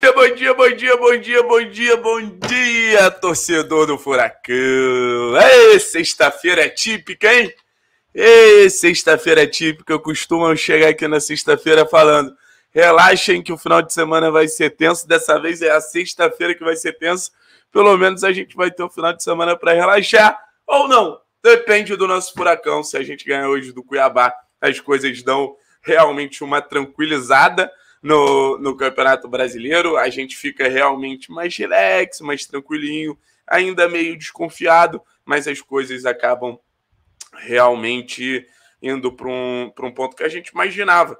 Bom dia, bom dia, bom dia, bom dia, bom dia, torcedor do Furacão. Ei, sexta-feira é típica, hein? Ei, sexta-feira é típica. Eu costumo chegar aqui na sexta-feira falando: relaxem que o final de semana vai ser tenso. Dessa vez é a sexta-feira que vai ser tenso. Pelo menos a gente vai ter um final de semana para relaxar ou não. Depende do nosso Furacão. Se a gente ganhar hoje do Cuiabá, as coisas dão realmente uma tranquilizada no, no Campeonato Brasileiro, a gente fica realmente mais relax, mais tranquilinho, ainda meio desconfiado, mas as coisas acabam realmente indo para um, um ponto que a gente imaginava.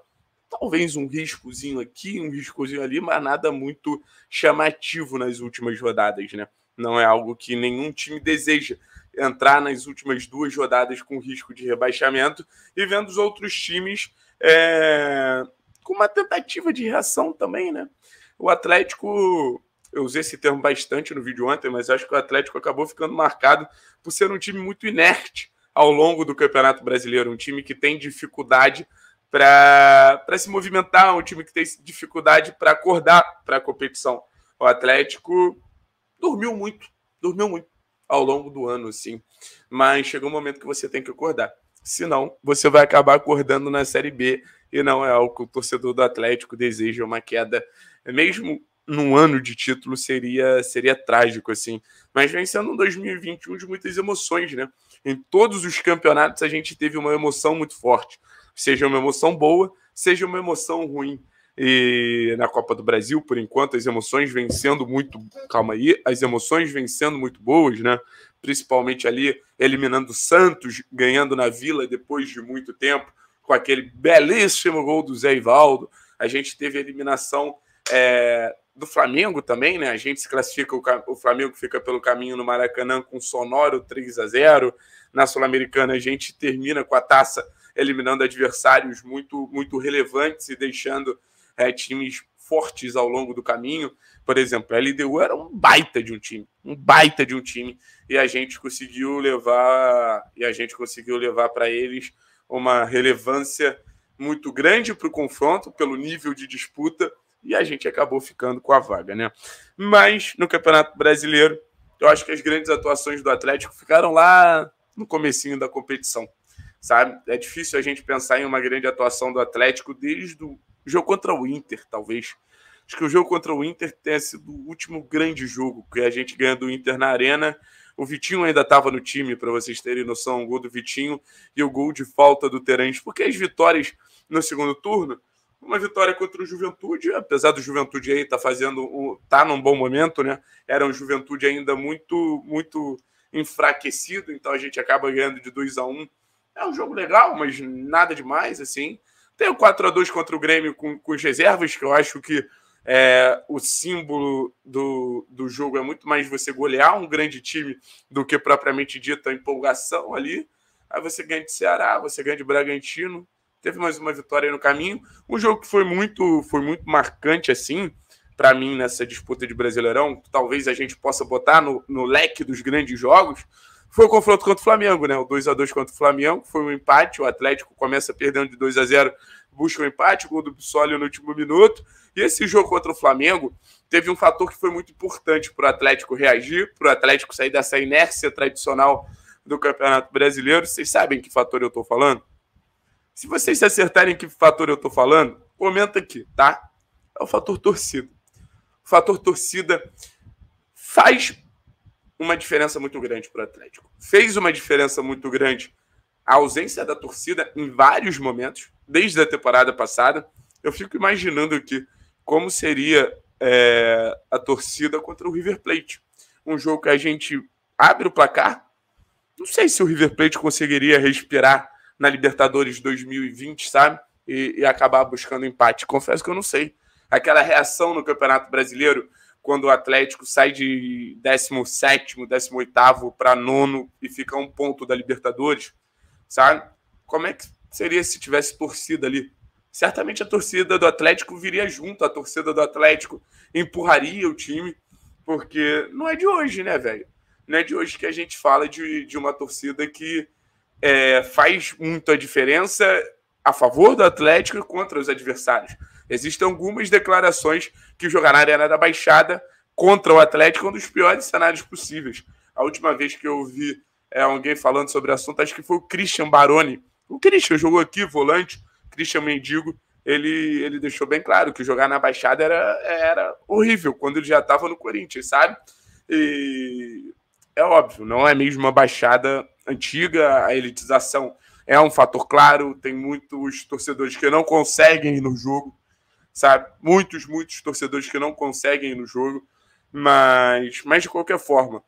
Talvez um riscozinho aqui, um riscozinho ali, mas nada muito chamativo nas últimas rodadas, né? Não é algo que nenhum time deseja entrar nas últimas duas rodadas com risco de rebaixamento e vendo os outros times é, com uma tentativa de reação também, né? O Atlético, eu usei esse termo bastante no vídeo ontem, mas acho que o Atlético acabou ficando marcado por ser um time muito inerte ao longo do Campeonato Brasileiro, um time que tem dificuldade para se movimentar, um time que tem dificuldade para acordar para a competição. O Atlético dormiu muito, dormiu muito ao longo do ano, sim. Mas chegou um momento que você tem que acordar. Senão, você vai acabar acordando na Série B e não é algo que o torcedor do Atlético deseja uma queda, mesmo num ano de título seria seria trágico assim. Mas vem sendo um 2021 de muitas emoções, né? Em todos os campeonatos a gente teve uma emoção muito forte, seja uma emoção boa, seja uma emoção ruim. E na Copa do Brasil, por enquanto, as emoções vencendo muito, calma aí, as emoções vencendo muito boas, né? Principalmente ali eliminando Santos, ganhando na Vila depois de muito tempo, com aquele belíssimo gol do Zé Ivaldo. A gente teve a eliminação é, do Flamengo também, né? A gente se classifica, o, Flamengo fica pelo caminho no Maracanã com um sonoro 3 a 0 Na Sul-Americana, a gente termina com a taça eliminando adversários muito, muito relevantes e deixando é, times fortes ao longo do caminho. Por exemplo, a LDU era um baita de um time, um baita de um time, e a gente conseguiu levar e a gente conseguiu levar para eles uma relevância muito grande para o confronto, pelo nível de disputa, e a gente acabou ficando com a vaga, né? Mas no Campeonato Brasileiro, eu acho que as grandes atuações do Atlético ficaram lá no comecinho da competição, sabe? É difícil a gente pensar em uma grande atuação do Atlético desde o jogo contra o Inter, talvez. Acho que o jogo contra o Inter tenha sido o último grande jogo que a gente ganha do Inter na Arena o Vitinho ainda estava no time, para vocês terem noção, o gol do Vitinho e o gol de falta do Terence. Porque as vitórias no segundo turno, uma vitória contra o Juventude, apesar do Juventude aí tá fazendo tá num bom momento, né? Era um Juventude ainda muito muito enfraquecido, então a gente acaba ganhando de 2 a 1. Um. É um jogo legal, mas nada demais assim. Tem o 4 a 2 contra o Grêmio com, com as reservas, que eu acho que é, o símbolo do, do jogo é muito mais você golear um grande time do que propriamente dita a empolgação ali. Aí você ganha de Ceará, você ganha de Bragantino. Teve mais uma vitória no caminho. Um jogo que foi muito, foi muito marcante, assim, para mim, nessa disputa de Brasileirão. Talvez a gente possa botar no, no leque dos grandes jogos foi o confronto contra o Flamengo, né? O 2 a 2 contra o Flamengo, foi um empate. O Atlético começa perdendo de 2 a 0 busca o um empate, o gol do Bissoli no último minuto. E esse jogo contra o Flamengo teve um fator que foi muito importante para o Atlético reagir, para o Atlético sair dessa inércia tradicional do Campeonato Brasileiro. Vocês sabem que fator eu estou falando? Se vocês se acertarem que fator eu estou falando, comenta aqui, tá? É o fator torcida. O fator torcida faz uma diferença muito grande para o Atlético. Fez uma diferença muito grande a ausência da torcida em vários momentos, desde a temporada passada. Eu fico imaginando aqui como seria é, a torcida contra o River Plate. Um jogo que a gente abre o placar. Não sei se o River Plate conseguiria respirar na Libertadores 2020, sabe? E, e acabar buscando empate. Confesso que eu não sei. Aquela reação no Campeonato Brasileiro quando o Atlético sai de 17, 18 para nono e fica um ponto da Libertadores, sabe? Como é que seria se tivesse torcida ali? Certamente a torcida do Atlético viria junto, a torcida do Atlético empurraria o time, porque não é de hoje, né, velho? Não é de hoje que a gente fala de, de uma torcida que é, faz muito a diferença a favor do Atlético e contra os adversários. Existem algumas declarações que jogar na Arena da Baixada contra o Atlético é um dos piores cenários possíveis. A última vez que eu vi é, alguém falando sobre o assunto, acho que foi o Christian Baroni. O Christian jogou aqui, volante, Christian Mendigo. Ele, ele deixou bem claro que jogar na Baixada era, era horrível quando ele já estava no Corinthians, sabe? E é óbvio, não é mesmo a Baixada antiga, a elitização é um fator claro, tem muitos torcedores que não conseguem ir no jogo, sabe? Muitos, muitos torcedores que não conseguem ir no jogo, mas, mas de qualquer forma,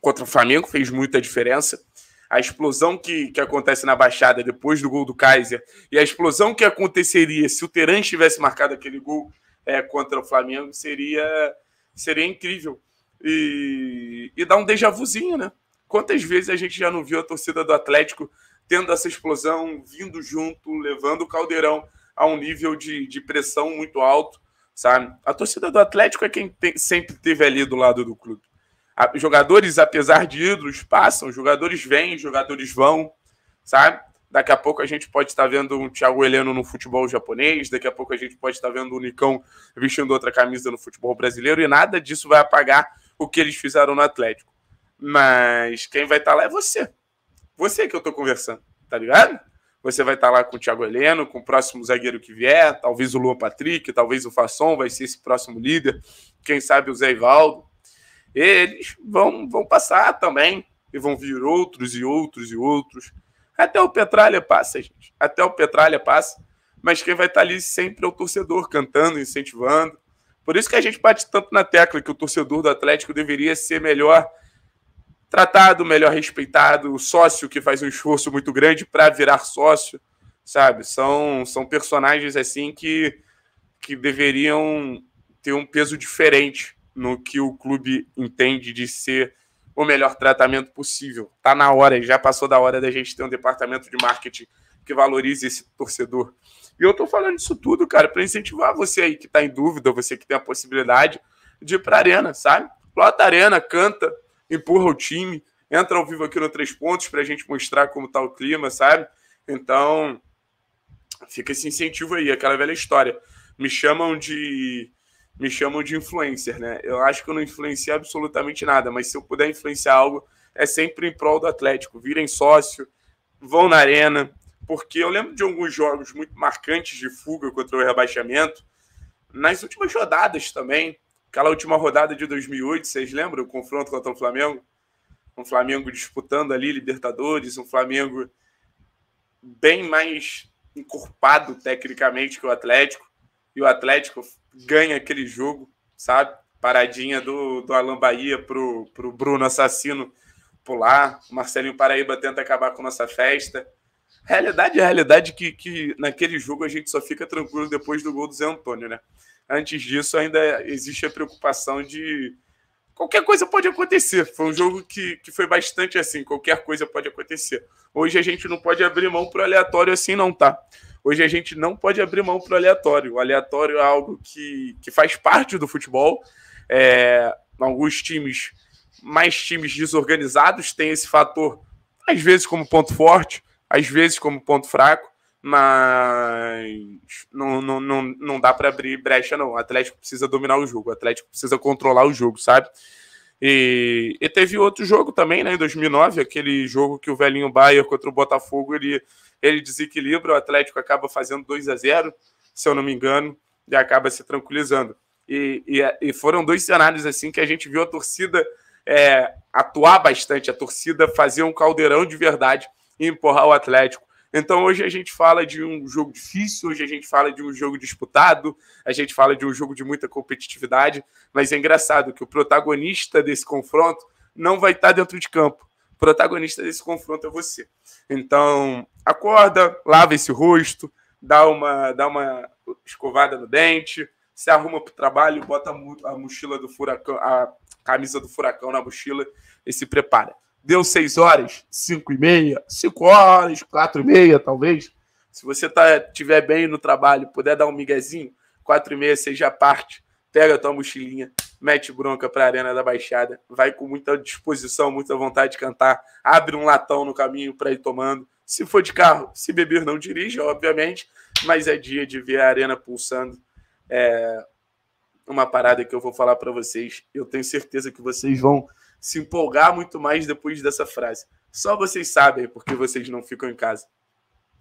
contra o Flamengo fez muita diferença. A explosão que, que acontece na Baixada depois do gol do Kaiser e a explosão que aconteceria se o Teran tivesse marcado aquele gol é, contra o Flamengo seria, seria incrível. E, e dá um déjà vuzinho, né? Quantas vezes a gente já não viu a torcida do Atlético tendo essa explosão, vindo junto, levando o caldeirão a um nível de, de pressão muito alto, sabe? A torcida do Atlético é quem tem, sempre teve ali do lado do clube. A, jogadores, apesar de ídolos, passam, jogadores vêm, jogadores vão, sabe? Daqui a pouco a gente pode estar vendo um Thiago Heleno no futebol japonês, daqui a pouco a gente pode estar vendo o Nicão vestindo outra camisa no futebol brasileiro, e nada disso vai apagar o que eles fizeram no Atlético. Mas quem vai estar lá é você. Você que eu tô conversando, tá ligado? Você vai estar lá com o Thiago Heleno, com o próximo zagueiro que vier, talvez o Luan Patrick, talvez o Fasson vai ser esse próximo líder, quem sabe o Zé Ivaldo. Eles vão, vão passar também, e vão vir outros e outros e outros. Até o Petralha passa, gente. Até o Petralha passa. Mas quem vai estar ali sempre é o torcedor, cantando, incentivando. Por isso que a gente bate tanto na tecla que o torcedor do Atlético deveria ser melhor tratado, melhor respeitado, o sócio que faz um esforço muito grande para virar sócio, sabe? São, são personagens assim que, que deveriam ter um peso diferente no que o clube entende de ser o melhor tratamento possível. Tá na hora, já passou da hora da gente ter um departamento de marketing que valorize esse torcedor. E eu tô falando isso tudo, cara, para incentivar você aí que tá em dúvida, você que tem a possibilidade de ir pra arena, sabe? Lota arena, canta, empurra o time, entra ao vivo aqui no Três Pontos para a gente mostrar como tá o clima, sabe? Então, fica esse incentivo aí, aquela velha história. Me chamam de me chamam de influencer, né? Eu acho que eu não influenciei absolutamente nada, mas se eu puder influenciar algo, é sempre em prol do Atlético. Virem sócio, vão na arena, porque eu lembro de alguns jogos muito marcantes de fuga contra o rebaixamento, nas últimas rodadas também, Aquela última rodada de 2008, vocês lembram? O confronto contra o Flamengo? Um Flamengo disputando ali Libertadores, um Flamengo bem mais encorpado tecnicamente que o Atlético. E o Atlético ganha aquele jogo, sabe? Paradinha do, do Alan Bahia pro, pro Bruno Assassino pular. O Marcelinho Paraíba tenta acabar com nossa festa. Realidade é realidade que, que naquele jogo a gente só fica tranquilo depois do gol do Zé Antônio, né? Antes disso, ainda existe a preocupação de qualquer coisa pode acontecer. Foi um jogo que, que foi bastante assim, qualquer coisa pode acontecer. Hoje a gente não pode abrir mão para o aleatório assim, não, tá? Hoje a gente não pode abrir mão para o aleatório. O aleatório é algo que, que faz parte do futebol. É, alguns times, mais times desorganizados, têm esse fator, às vezes como ponto forte, às vezes como ponto fraco, mas não, não, não, não dá para abrir brecha, não. O Atlético precisa dominar o jogo, o Atlético precisa controlar o jogo, sabe? E, e teve outro jogo também, né, em 2009, aquele jogo que o velhinho Bayer contra o Botafogo, ele, ele desequilibra, o Atlético acaba fazendo 2 a 0 se eu não me engano, e acaba se tranquilizando. E, e, e foram dois cenários assim que a gente viu a torcida é, atuar bastante, a torcida fazer um caldeirão de verdade e empurrar o Atlético então hoje a gente fala de um jogo difícil, hoje a gente fala de um jogo disputado, a gente fala de um jogo de muita competitividade, mas é engraçado que o protagonista desse confronto não vai estar tá dentro de campo. O protagonista desse confronto é você. Então, acorda, lava esse rosto, dá uma, dá uma escovada no dente, se arruma para o trabalho, bota a mochila do furacão, a camisa do furacão na mochila e se prepara deu 6 horas, 5 e meia, 5 horas, 4 e meia, talvez. Se você tá, tiver bem no trabalho, puder dar um miguezinho, 4 e meia, seja parte, pega tua mochilinha, mete bronca para a Arena da Baixada, vai com muita disposição, muita vontade de cantar, abre um latão no caminho para ir tomando. Se for de carro, se beber, não dirija, obviamente, mas é dia de ver a Arena pulsando. É uma parada que eu vou falar para vocês. Eu tenho certeza que vocês vão se empolgar muito mais depois dessa frase. Só vocês sabem porque vocês não ficam em casa.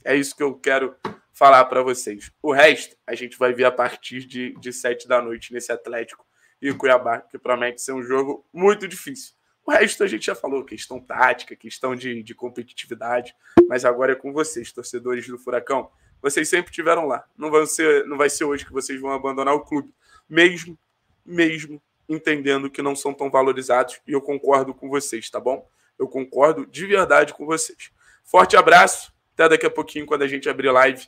É isso que eu quero falar para vocês. O resto a gente vai ver a partir de, de 7 da noite nesse Atlético e Cuiabá, que promete ser um jogo muito difícil. O resto a gente já falou, questão tática, questão de, de competitividade, mas agora é com vocês, torcedores do Furacão. Vocês sempre tiveram lá. Não, vão ser, não vai ser hoje que vocês vão abandonar o clube. Mesmo, mesmo entendendo que não são tão valorizados e eu concordo com vocês, tá bom? Eu concordo de verdade com vocês. Forte abraço, até daqui a pouquinho quando a gente abrir live.